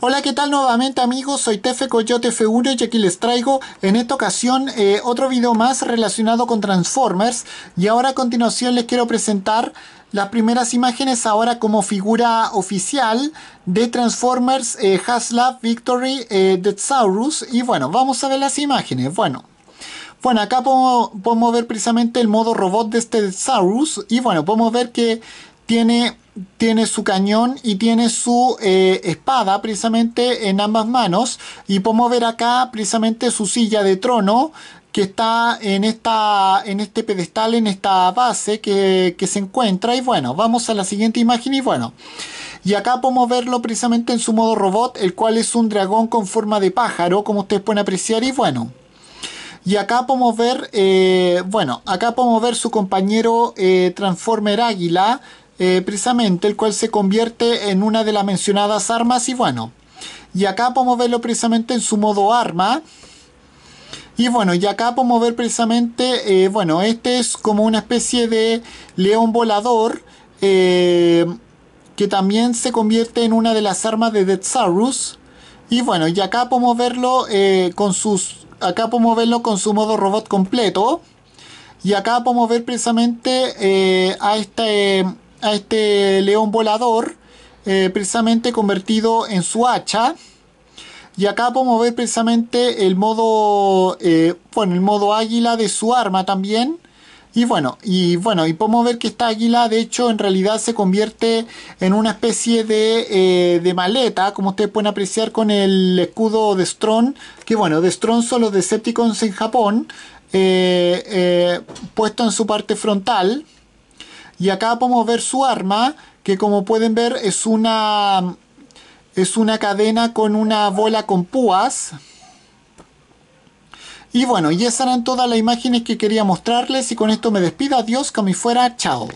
Hola, ¿qué tal nuevamente amigos? Soy Tefe Coyote F1 y aquí les traigo en esta ocasión eh, otro video más relacionado con Transformers y ahora a continuación les quiero presentar las primeras imágenes ahora como figura oficial de Transformers eh, Haslab Victory The eh, Saurus y bueno, vamos a ver las imágenes, bueno. Bueno, acá podemos, ver precisamente el modo robot de este Saurus y bueno, podemos ver que tiene, tiene su cañón y tiene su eh, espada precisamente en ambas manos y podemos ver acá precisamente su silla de trono que está en, esta, en este pedestal, en esta base que, se encuentra y bueno, vamos a la siguiente imagen y bueno. Y acá podemos verlo precisamente en su modo robot, el cual es un dragón con forma de pájaro, como ustedes pueden apreciar. Y bueno, y acá podemos ver, eh, bueno, acá podemos ver su compañero eh, Transformer Águila, eh, precisamente, el cual se convierte en una de las mencionadas armas y bueno, y acá podemos verlo precisamente en su modo arma. Y bueno, y acá podemos ver precisamente, eh, bueno, este es como una especie de león volador eh, que también se convierte en una de las armas de Saurus Y bueno, y acá podemos verlo con sus, acá podemos verlo con su modo robot completo. Y acá podemos ver precisamente a este a este león volador, eh, precisamente convertido en su hacha. Y acá podemos ver precisamente el modo, eh, bueno, el modo águila de su arma también. Y bueno, y bueno, y podemos ver que esta águila de hecho en realidad se convierte en una especie de, eh, maleta, como ustedes pueden apreciar con el escudo de Strong, que bueno, de Strong son los Decepticons en Japón, puesto en su parte frontal y acá podemos ver su arma que como pueden ver es una es una cadena con una bola con púas y bueno, y esas eran todas las imágenes que quería mostrarles y con esto me despido, adiós, como fuera, chao.